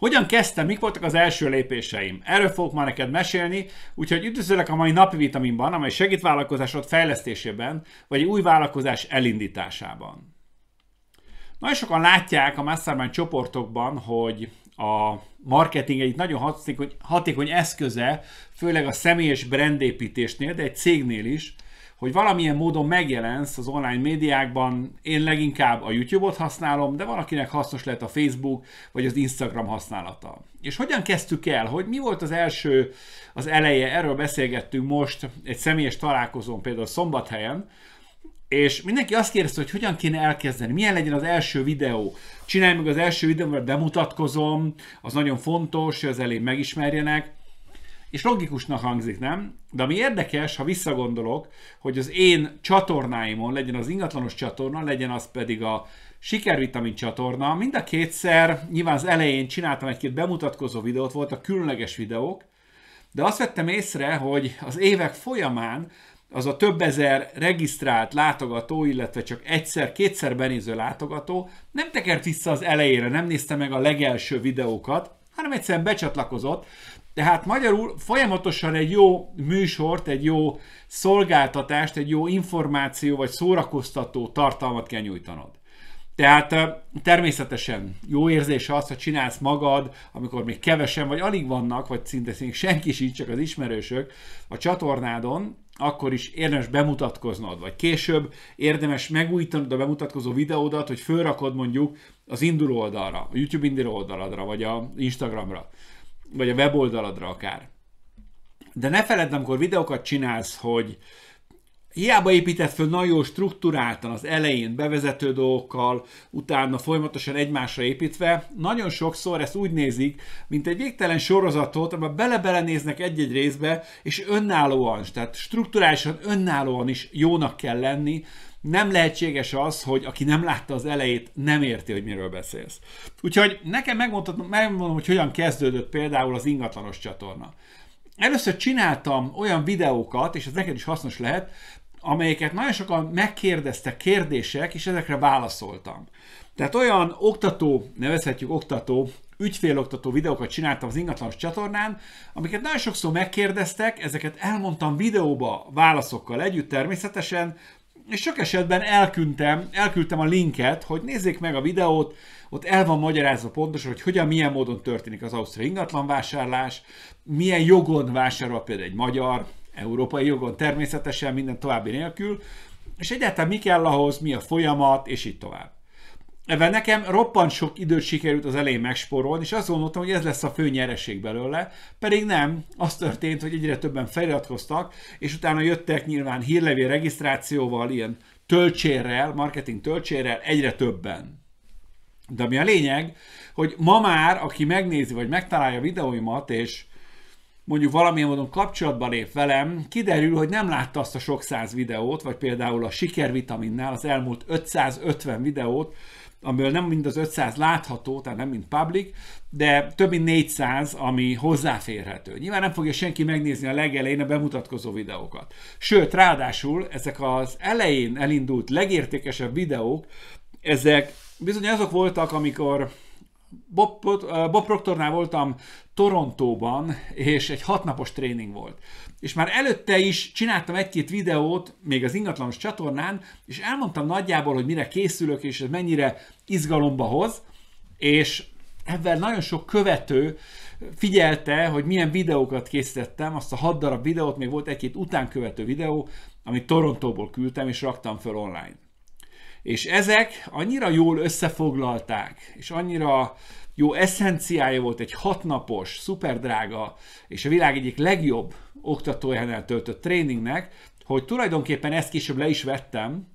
Hogyan kezdtem, mik voltak az első lépéseim? Erről fogok már neked mesélni, úgyhogy üdvözöllek a mai napi vitaminban, amely segít vállalkozásod fejlesztésében, vagy új vállalkozás elindításában. Nagyon sokan látják a Mastermind csoportokban, hogy a marketing egy nagyon hatékony, hatékony eszköze, főleg a személyes brandépítésnél, de egy cégnél is, hogy valamilyen módon megjelensz az online médiákban, én leginkább a YouTube-ot használom, de valakinek hasznos lehet a Facebook vagy az Instagram használata. És hogyan kezdtük el? Hogy mi volt az első, az eleje? Erről beszélgettünk most egy személyes találkozón, például Szombathelyen, és mindenki azt kérdezte, hogy hogyan kéne elkezdeni, milyen legyen az első videó. Csinálj meg az első videót, bemutatkozom, az nagyon fontos, hogy az elé megismerjenek. És logikusnak hangzik, nem? De ami érdekes, ha visszagondolok, hogy az én csatornáimon, legyen az ingatlanos csatorna, legyen az pedig a sikervitamin csatorna, mind a kétszer, nyilván az elején csináltam egy-két bemutatkozó videót, voltak különleges videók, de azt vettem észre, hogy az évek folyamán az a több ezer regisztrált látogató, illetve csak egyszer-kétszer benéző látogató nem tekert vissza az elejére, nem nézte meg a legelső videókat, hanem egyszerűen becsatlakozott, tehát magyarul folyamatosan egy jó műsort, egy jó szolgáltatást, egy jó információ vagy szórakoztató tartalmat kell nyújtanod. Tehát természetesen jó érzés az, ha csinálsz magad, amikor még kevesen vagy alig vannak, vagy szinte senki sincs, csak az ismerősök a csatornádon, akkor is érdemes bemutatkoznod, vagy később érdemes megújítanod a bemutatkozó videódat, hogy fölrakod mondjuk az induló oldalra, a YouTube induló oldaladra, vagy a Instagramra vagy a weboldaladra akár. De ne feledd, amikor videókat csinálsz, hogy hiába épített föl nagyon struktúráltan az elején bevezető dolgokkal, utána folyamatosan egymásra építve, nagyon sokszor ezt úgy nézik, mint egy végtelen sorozatot, amiben bele-bele néznek egy-egy részbe, és önállóan, tehát strukturálisan önállóan is jónak kell lenni, nem lehetséges az, hogy aki nem látta az elejét, nem érti, hogy miről beszélsz. Úgyhogy nekem megmondhatom, megmondom, hogy hogyan kezdődött például az ingatlanos csatorna. Először csináltam olyan videókat, és ez neked is hasznos lehet, amelyeket nagyon sokan megkérdeztek kérdések, és ezekre válaszoltam. Tehát olyan oktató, nevezhetjük oktató, ügyféloktató videókat csináltam az ingatlanos csatornán, amiket nagyon sokszor megkérdeztek, ezeket elmondtam videóba válaszokkal együtt természetesen, és sok esetben elküldtem, elküldtem a linket, hogy nézzék meg a videót, ott el van magyarázva pontosan, hogy hogyan, milyen módon történik az Ausztria ingatlan vásárlás, milyen jogon vásárol például egy magyar, európai jogon természetesen, minden további nélkül, és egyáltalán mi kell ahhoz, mi a folyamat, és így tovább. Ebben nekem roppant sok időt sikerült az elején megsporolni, és azt gondoltam, hogy ez lesz a fő nyereség belőle, pedig nem. Az történt, hogy egyre többen feliratkoztak, és utána jöttek nyilván hírlevél regisztrációval, ilyen töltsérrel, marketing töltsérrel egyre többen. De mi a lényeg, hogy ma már, aki megnézi vagy megtalálja a videóimat, és mondjuk valamilyen módon kapcsolatba lép velem, kiderül, hogy nem látta azt a sok száz videót, vagy például a sikervitaminnál az elmúlt 550 videót, amiből nem mind az 500 látható, tehát nem mind public, de több mint 400, ami hozzáférhető. Nyilván nem fogja senki megnézni a legelején a bemutatkozó videókat. Sőt, ráadásul ezek az elején elindult legértékesebb videók, ezek bizony azok voltak, amikor Bob, Bob Proctornál voltam Torontóban, és egy hatnapos tréning volt. És már előtte is csináltam egy-két videót, még az ingatlanos csatornán, és elmondtam nagyjából, hogy mire készülök, és ez mennyire izgalomba hoz, és ebben nagyon sok követő figyelte, hogy milyen videókat készítettem, azt a hat darab videót, még volt egy-két utánkövető videó, amit Torontóból küldtem, és raktam föl online. És ezek annyira jól összefoglalták, és annyira jó eszenciája volt egy hatnapos, szuperdrága, és a világ egyik legjobb oktatójánál töltött tréningnek, hogy tulajdonképpen ezt később le is vettem,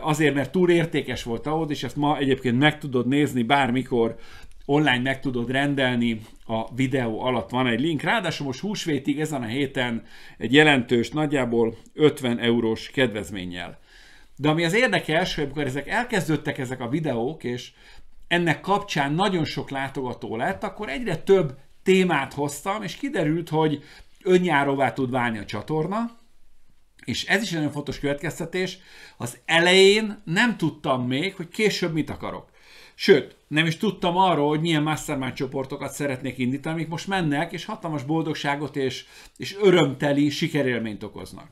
azért, mert túl értékes volt ahhoz, és ezt ma egyébként meg tudod nézni bármikor, online meg tudod rendelni, a videó alatt van egy link. Ráadásul most húsvétig ezen a héten egy jelentős, nagyjából 50 eurós kedvezménnyel. De ami az érdekes, hogy amikor ezek elkezdődtek ezek a videók, és ennek kapcsán nagyon sok látogató lett, akkor egyre több témát hoztam, és kiderült, hogy önjáróvá tud válni a csatorna, és ez is egy nagyon fontos következtetés, az elején nem tudtam még, hogy később mit akarok. Sőt, nem is tudtam arról, hogy milyen mastermind csoportokat szeretnék indítani, amik most mennek, és hatalmas boldogságot és, és örömteli sikerélményt okoznak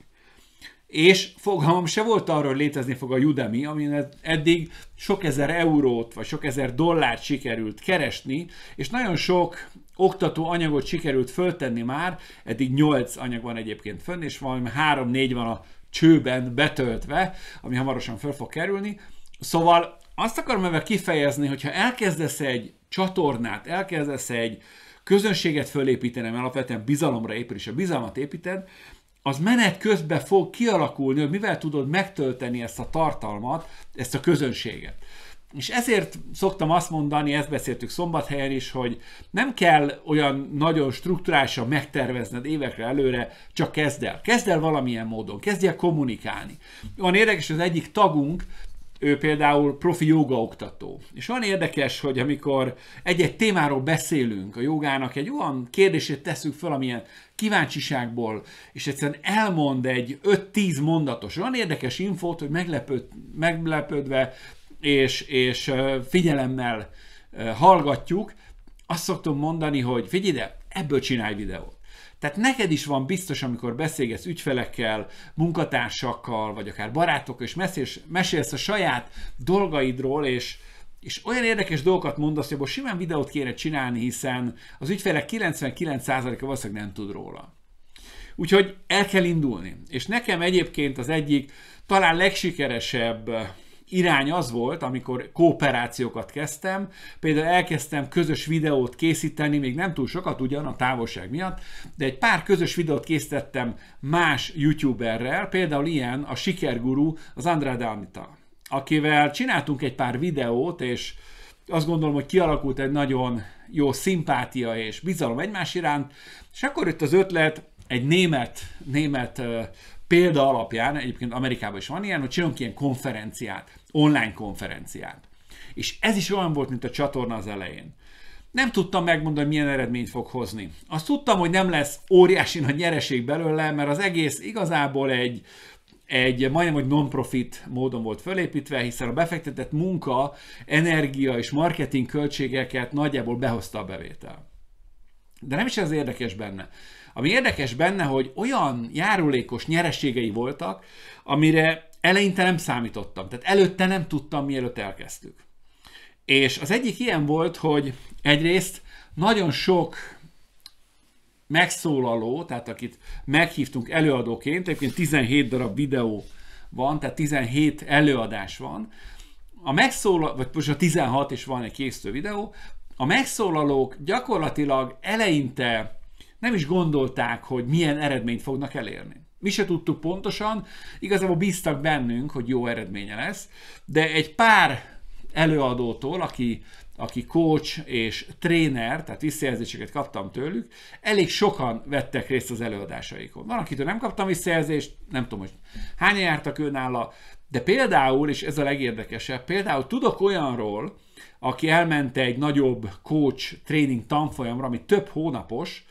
és fogalmam se volt arról, hogy létezni fog a Udemy, amin eddig sok ezer eurót vagy sok ezer dollárt sikerült keresni, és nagyon sok oktató anyagot sikerült föltenni már, eddig 8 anyag van egyébként fönn, és valami 3-4 van a csőben betöltve, ami hamarosan föl fog kerülni. Szóval azt akarom ebben kifejezni, hogyha elkezdesz egy csatornát, elkezdesz egy közönséget fölépíteni, mert alapvetően bizalomra épül, és a bizalmat építed, az menet közben fog kialakulni, hogy mivel tudod megtölteni ezt a tartalmat, ezt a közönséget. És ezért szoktam azt mondani, ezt beszéltük szombathelyen is, hogy nem kell olyan nagyon struktúrálisan megtervezned évekre előre, csak kezd el. Kezd el valamilyen módon, kezdj el kommunikálni. Van érdekes, az egyik tagunk, ő például profi jogaoktató. És olyan érdekes, hogy amikor egy-egy témáról beszélünk, a jogának egy olyan kérdését teszünk fel, amilyen kíváncsiságból, és egyszerűen elmond egy 5-10 mondatos, olyan érdekes infót, hogy meglepőd, meglepődve és, és figyelemmel hallgatjuk, azt szoktam mondani, hogy figyelj ide, ebből csinálj videót. Tehát neked is van biztos, amikor beszélgetsz ügyfelekkel, munkatársakkal, vagy akár barátokkal, és mesélsz, mesélsz a saját dolgaidról, és, és olyan érdekes dolgokat mondasz, hogy abból simán videót kéne csinálni, hiszen az ügyfelek 99%-a valószínűleg nem tud róla. Úgyhogy el kell indulni. És nekem egyébként az egyik talán legsikeresebb eh, irány az volt, amikor kooperációkat kezdtem, például elkezdtem közös videót készíteni, még nem túl sokat ugyan a távolság miatt, de egy pár közös videót készítettem más youtuberrel, például ilyen a sikerguru, az Andrade Anita akivel csináltunk egy pár videót, és azt gondolom, hogy kialakult egy nagyon jó szimpátia és bizalom egymás iránt, és akkor jött az ötlet egy német, német példa alapján, egyébként Amerikában is van ilyen, hogy csinálunk ilyen konferenciát, online konferenciát. És ez is olyan volt, mint a csatorna az elején. Nem tudtam megmondani, hogy milyen eredményt fog hozni. Azt tudtam, hogy nem lesz óriási nagy nyereség belőle, mert az egész igazából egy egy majdnem, hogy non-profit módon volt fölépítve, hiszen a befektetett munka, energia és marketing költségeket nagyjából behozta a bevétel. De nem is ez érdekes benne. Ami érdekes benne, hogy olyan járulékos nyereségei voltak, amire eleinte nem számítottam. Tehát előtte nem tudtam, mielőtt elkezdtük. És az egyik ilyen volt, hogy egyrészt nagyon sok megszólaló, tehát akit meghívtunk előadóként, egyébként 17 darab videó van, tehát 17 előadás van, a megszólaló, vagy most a 16 és van egy készítő videó, a megszólalók gyakorlatilag eleinte nem is gondolták, hogy milyen eredményt fognak elérni. Mi se tudtuk pontosan, igazából bíztak bennünk, hogy jó eredménye lesz, de egy pár előadótól, aki aki coach és tréner, tehát visszajelzéseket kaptam tőlük, elég sokan vettek részt az előadásaikon. Van, akitől nem kaptam visszajelzést, nem tudom, hogy hányan jártak őnála, de például, és ez a legérdekesebb, például tudok olyanról, aki elment egy nagyobb coach tréning tanfolyamra, ami több hónapos,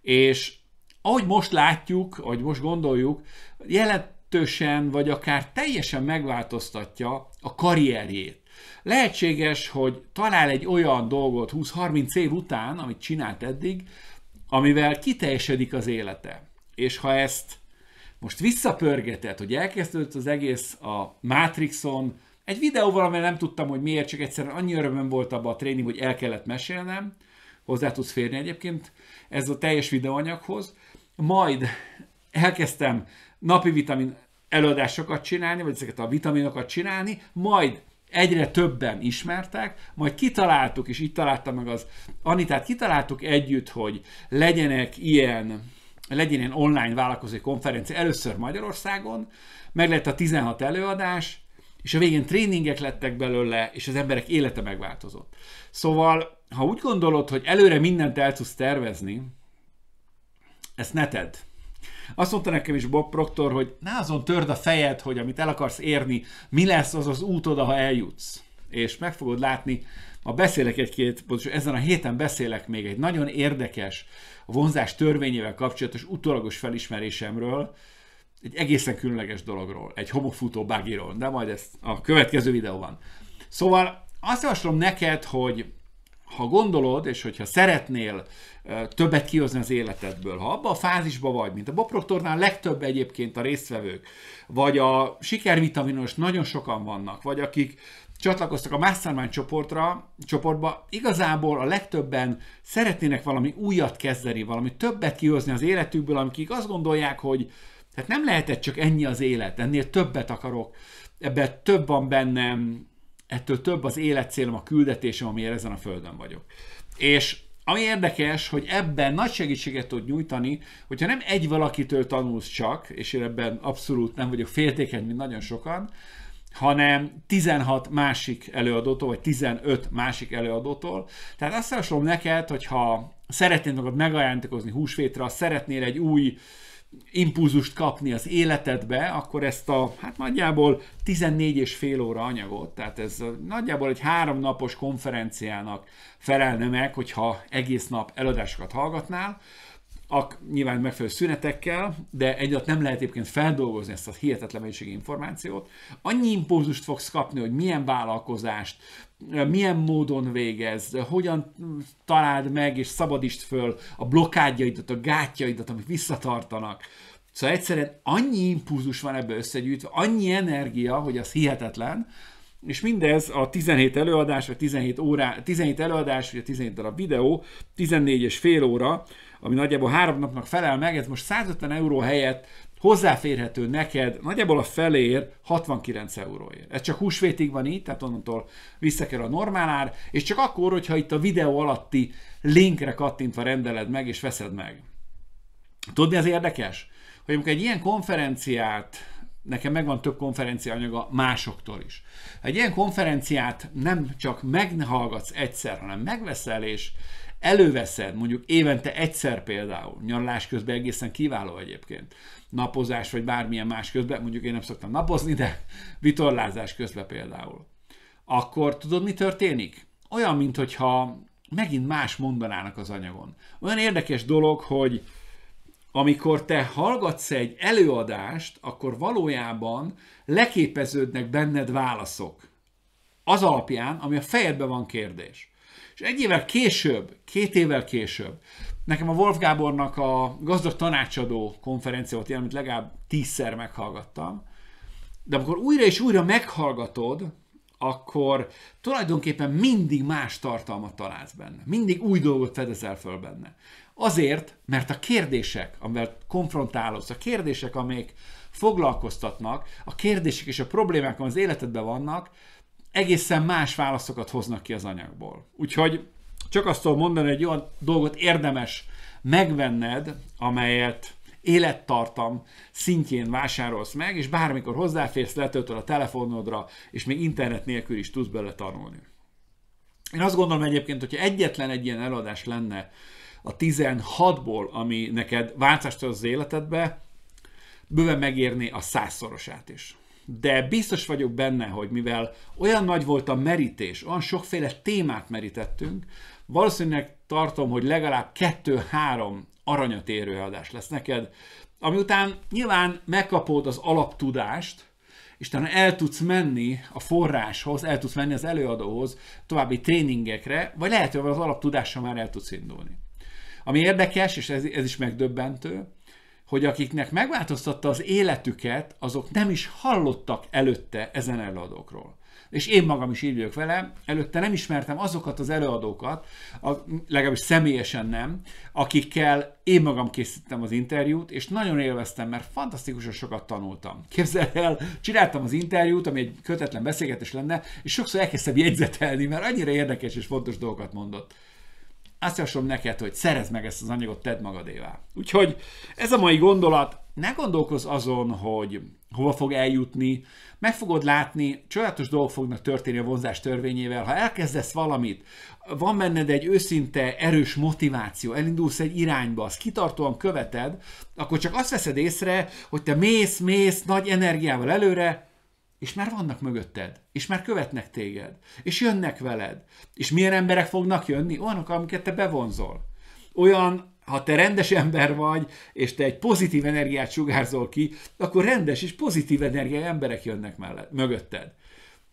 és ahogy most látjuk, ahogy most gondoljuk, jelentősen vagy akár teljesen megváltoztatja a karrierjét Lehetséges, hogy talál egy olyan dolgot 20-30 év után, amit csinált eddig, amivel kiteljesedik az élete. És ha ezt most visszapörgeted, hogy elkezdődött az egész a Matrixon, egy videóval, amely nem tudtam, hogy miért, csak egyszerűen annyi örömöm volt abba a tréning, hogy el kellett mesélnem, hozzá tudsz férni egyébként ez a teljes videóanyaghoz. Majd elkezdtem napi vitamin előadásokat csinálni, vagy ezeket a vitaminokat csinálni, majd egyre többen ismertek, majd kitaláltuk, és itt találta meg az Anitát, kitaláltuk együtt, hogy legyenek ilyen, legyen ilyen online vállalkozói konferencia először Magyarországon, meg lett a 16 előadás, és a végén tréningek lettek belőle, és az emberek élete megváltozott. Szóval, ha úgy gondolod, hogy előre mindent el tudsz tervezni, ezt ne tedd. Azt mondta nekem is Bob Proctor, hogy ne azon törd a fejed, hogy amit el akarsz érni, mi lesz az az útod, ha eljutsz. És meg fogod látni, ma beszélek egy-két, pontosan ezen a héten beszélek még egy nagyon érdekes a vonzás törvényével kapcsolatos utólagos felismerésemről, egy egészen különleges dologról, egy homofutó bagiról, de majd ezt a következő videóban. Szóval azt javaslom neked, hogy ha gondolod, és hogyha szeretnél többet kihozni az életedből, ha abban a fázisba vagy, mint a Bob Proctornál legtöbb egyébként a résztvevők, vagy a sikervitaminos nagyon sokan vannak, vagy akik csatlakoztak a Mastermind csoportra, csoportba, igazából a legtöbben szeretnének valami újat kezdeni, valami többet kihozni az életükből, amik azt gondolják, hogy hát nem lehetett csak ennyi az élet, ennél többet akarok, ebben több van bennem, ettől több az életcélom, a küldetésem, amiért ezen a földön vagyok. És ami érdekes, hogy ebben nagy segítséget tud nyújtani, hogyha nem egy valakitől tanulsz csak, és én ebben abszolút nem vagyok féltékeny, mint nagyon sokan, hanem 16 másik előadótól, vagy 15 másik előadótól. Tehát azt javaslom neked, hogyha szeretnéd magad megajándékozni húsvétra, szeretnél egy új uh, impulzust kapni az életedbe, akkor ezt a hát nagyjából 14 és fél óra anyagot, tehát ez nagyjából egy három napos konferenciának felelne meg, hogyha egész nap előadásokat hallgatnál, ak, nyilván megfelelő szünetekkel, de egyet nem lehet egyébként feldolgozni ezt a hihetetlen mennyiségű információt. Annyi impulzust fogsz kapni, hogy milyen vállalkozást, milyen módon végez, hogyan találd meg és szabadítsd föl a blokkádjaidat, a gátjaidat, amik visszatartanak. Szóval egyszerűen annyi impulzus van ebbe összegyűjtve, annyi energia, hogy az hihetetlen, és mindez a 17 előadás, vagy 17, órá, 17 előadás, vagy a 17 darab videó, 14 és fél óra, ami nagyjából három napnak felel meg, ez most 150 euró helyett hozzáférhető neked nagyjából a felér 69 euróért. Ez csak húsvétig van így, tehát onnantól visszakerül a normál ár, és csak akkor, hogyha itt a videó alatti linkre kattintva rendeled meg és veszed meg. Tudod mi az érdekes? Hogy amikor egy ilyen konferenciát, nekem megvan több konferencia anyaga másoktól is. Egy ilyen konferenciát nem csak meghallgatsz egyszer, hanem megveszel és előveszed, mondjuk évente egyszer például, nyaralás közben egészen kiváló egyébként, napozás vagy bármilyen más közben, mondjuk én nem szoktam napozni, de vitorlázás közben például, akkor tudod, mi történik? Olyan, mintha megint más mondanának az anyagon. Olyan érdekes dolog, hogy amikor te hallgatsz egy előadást, akkor valójában leképeződnek benned válaszok. Az alapján, ami a fejedben van kérdés. És egy évvel később, két évvel később, nekem a Wolf Gábornak a gazdag tanácsadó konferencia volt ilyen, amit legalább tízszer meghallgattam, de amikor újra és újra meghallgatod, akkor tulajdonképpen mindig más tartalmat találsz benne. Mindig új dolgot fedezel föl benne. Azért, mert a kérdések, amivel konfrontálódsz, a kérdések, amelyek foglalkoztatnak, a kérdések és a problémák, amik az életedben vannak, egészen más válaszokat hoznak ki az anyagból. Úgyhogy csak azt tudom mondani, hogy egy olyan dolgot érdemes megvenned, amelyet élettartam szintjén vásárolsz meg, és bármikor hozzáférsz, letöltöd a telefonodra, és még internet nélkül is tudsz bele tanulni. Én azt gondolom egyébként, hogyha egyetlen egy ilyen előadás lenne a 16-ból, ami neked változtat az életedbe, bőven megérné a százszorosát is de biztos vagyok benne, hogy mivel olyan nagy volt a merítés, olyan sokféle témát merítettünk, valószínűleg tartom, hogy legalább kettő-három aranyat érő adás lesz neked, ami után nyilván megkapod az alaptudást, és talán el tudsz menni a forráshoz, el tudsz menni az előadóhoz, további tréningekre, vagy lehet, hogy az alaptudással már el tudsz indulni. Ami érdekes, és ez, ez is megdöbbentő, hogy akiknek megváltoztatta az életüket, azok nem is hallottak előtte ezen előadókról. És én magam is így vagyok vele, előtte nem ismertem azokat az előadókat, a, legalábbis személyesen nem, akikkel én magam készítettem az interjút, és nagyon élveztem, mert fantasztikusan sokat tanultam. Képzeld el, csináltam az interjút, ami egy kötetlen beszélgetés lenne, és sokszor elkezdtem jegyzetelni, mert annyira érdekes és fontos dolgokat mondott azt javaslom neked, hogy szerez meg ezt az anyagot, tedd magadévá. Úgyhogy ez a mai gondolat, ne gondolkozz azon, hogy hova fog eljutni, meg fogod látni, csodálatos dolgok fognak történni a vonzás törvényével. Ha elkezdesz valamit, van benned egy őszinte, erős motiváció, elindulsz egy irányba, azt kitartóan követed, akkor csak azt veszed észre, hogy te mész, mész, nagy energiával előre, és már vannak mögötted, és már követnek téged, és jönnek veled. És milyen emberek fognak jönni? Olyanok, amiket te bevonzol. Olyan, ha te rendes ember vagy, és te egy pozitív energiát sugárzol ki, akkor rendes és pozitív energiai emberek jönnek mellett, mögötted.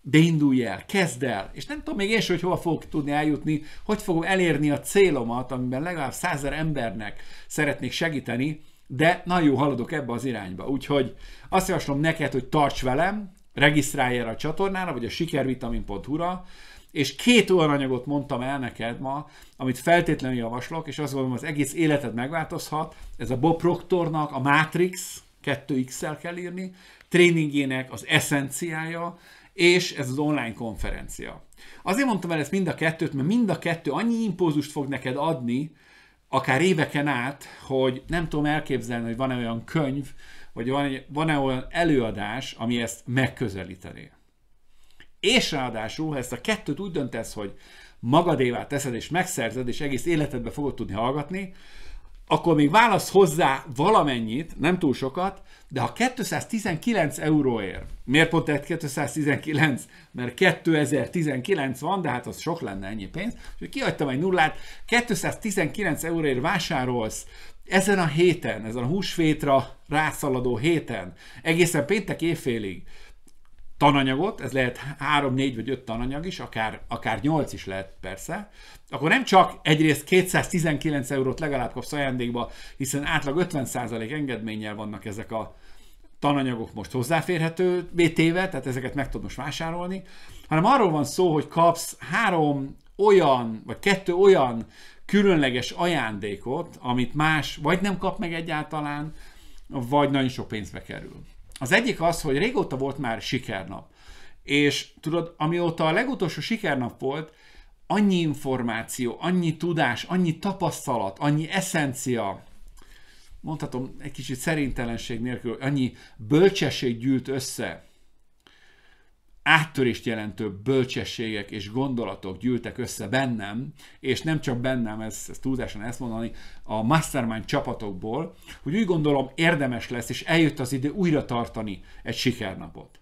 De indulj el, kezd el, és nem tudom még én hogy hova fogok tudni eljutni, hogy fogom elérni a célomat, amiben legalább százer embernek szeretnék segíteni, de nagyon haladok ebbe az irányba. Úgyhogy azt javaslom neked, hogy tarts velem, regisztrálj erre a csatornára, vagy a sikervitamin.hu-ra, és két olyan anyagot mondtam el neked ma, amit feltétlenül javaslok, és azt gondolom, az egész életed megváltozhat. Ez a Bob Proctornak a Matrix, 2X-szel kell írni, tréningének az eszenciája, és ez az online konferencia. Azért mondtam el ezt mind a kettőt, mert mind a kettő annyi impulzust fog neked adni, akár éveken át, hogy nem tudom elképzelni, hogy van-e olyan könyv, hogy van-e van olyan előadás, ami ezt megközelítené. És ráadásul, ha ezt a kettőt úgy döntesz, hogy magadévá teszed és megszerzed, és egész életedbe fogod tudni hallgatni, akkor még válasz hozzá valamennyit, nem túl sokat, de ha 219 euróért, miért pont 219? Mert 2019 van, de hát az sok lenne ennyi pénz, és kihagytam egy nullát, 219 euróért vásárolsz ezen a héten, ezen a húsvétra rászaladó héten, egészen péntek évfélig tananyagot, ez lehet 3, 4 vagy 5 tananyag is, akár, akár 8 is lehet persze, akkor nem csak egyrészt 219 eurót legalább kapsz ajándékba, hiszen átlag 50% engedménnyel vannak ezek a tananyagok most hozzáférhető BT-vel, tehát ezeket meg tudod most vásárolni, hanem arról van szó, hogy kapsz három olyan, vagy kettő olyan különleges ajándékot, amit más vagy nem kap meg egyáltalán, vagy nagyon sok pénzbe kerül. Az egyik az, hogy régóta volt már sikernap. És tudod, amióta a legutolsó sikernap volt, annyi információ, annyi tudás, annyi tapasztalat, annyi eszencia, mondhatom egy kicsit szerintelenség nélkül, annyi bölcsesség gyűlt össze, áttörést jelentő bölcsességek és gondolatok gyűltek össze bennem, és nem csak bennem, ez, ez túlzásan ezt mondani, a mastermind csapatokból, hogy úgy gondolom érdemes lesz, és eljött az idő újra tartani egy sikernapot.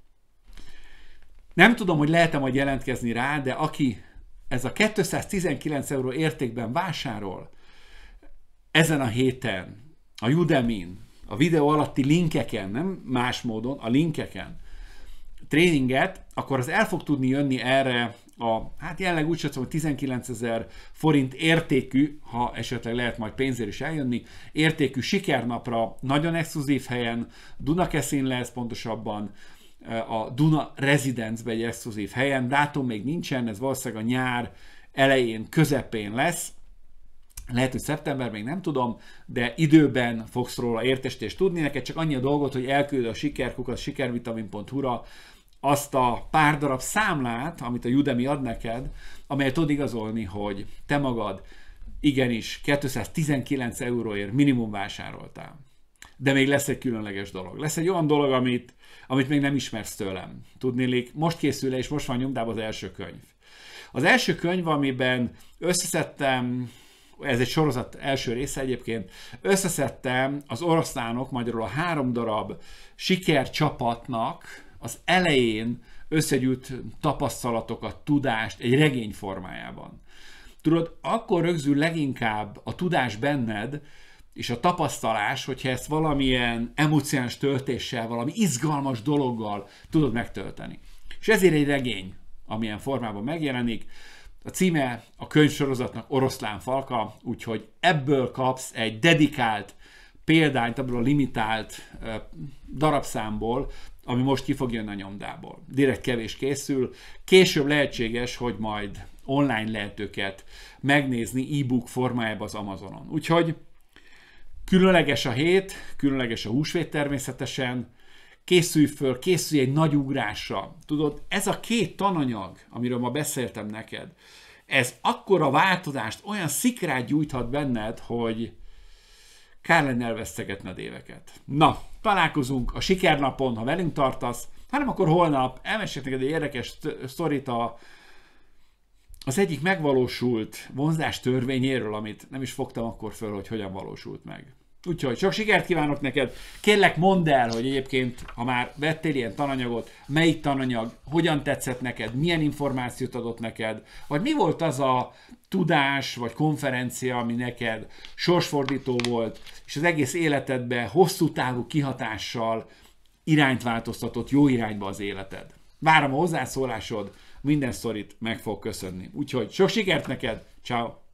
Nem tudom, hogy lehetem, majd jelentkezni rá, de aki ez a 219 euró értékben vásárol, ezen a héten, a Udemy-n, a videó alatti linkeken, nem más módon, a linkeken, tréninget, akkor az el fog tudni jönni erre a, hát jelenleg úgy hogy 19 ezer forint értékű, ha esetleg lehet majd pénzért is eljönni, értékű sikernapra, nagyon exkluzív helyen, Dunakeszin lesz pontosabban, eh, a Duna Residence-be egy exkluzív helyen, dátum még nincsen, ez valószínűleg a nyár elején, közepén lesz, lehet, hogy szeptember, még nem tudom, de időben fogsz róla értestést tudni. Neked csak annyi a dolgot, hogy elküld a sikerkukat sikervitamin.hu-ra azt a pár darab számlát, amit a Udemy ad neked, amelyet tud igazolni, hogy te magad igenis 219 euróért minimum vásároltál. De még lesz egy különleges dolog. Lesz egy olyan dolog, amit, amit még nem ismersz tőlem. Tudnélik, most készül és most van nyomdában az első könyv. Az első könyv, amiben összeszedtem, ez egy sorozat első része egyébként, összeszedtem az oroszlánok, magyarul a három darab sikercsapatnak, az elején összegyűjt tapasztalatokat, tudást egy regény formájában. Tudod, akkor rögzül leginkább a tudás benned, és a tapasztalás, hogyha ezt valamilyen emocionális töltéssel, valami izgalmas dologgal tudod megtölteni. És ezért egy regény, amilyen formában megjelenik. A címe a könyvsorozatnak Oroszlán Falka, úgyhogy ebből kapsz egy dedikált példányt, abból a limitált darabszámból, ami most ki fog jönni a nyomdából. Direkt kevés készül. Később lehetséges, hogy majd online lehet őket megnézni e-book formájában az Amazonon. Úgyhogy különleges a hét, különleges a húsvét természetesen, készülj föl, készülj egy nagy ugrásra. Tudod, ez a két tananyag, amiről ma beszéltem neked, ez akkora változást, olyan szikrát gyújthat benned, hogy kár lenne elvesztegetned éveket. Na, találkozunk a sikernapon, ha velünk tartasz, hanem akkor holnap elmesélek neked egy érdekes sztorit a, az egyik megvalósult vonzás törvényéről, amit nem is fogtam akkor föl, hogy hogyan valósult meg. Úgyhogy sok sikert kívánok neked. Kérlek mondd el, hogy egyébként, ha már vettél ilyen tananyagot, melyik tananyag, hogyan tetszett neked, milyen információt adott neked, vagy mi volt az a tudás vagy konferencia, ami neked sorsfordító volt, és az egész életedbe hosszú távú kihatással irányt változtatott jó irányba az életed. Várom a hozzászólásod, minden szorít meg fog köszönni. Úgyhogy sok sikert neked, ciao.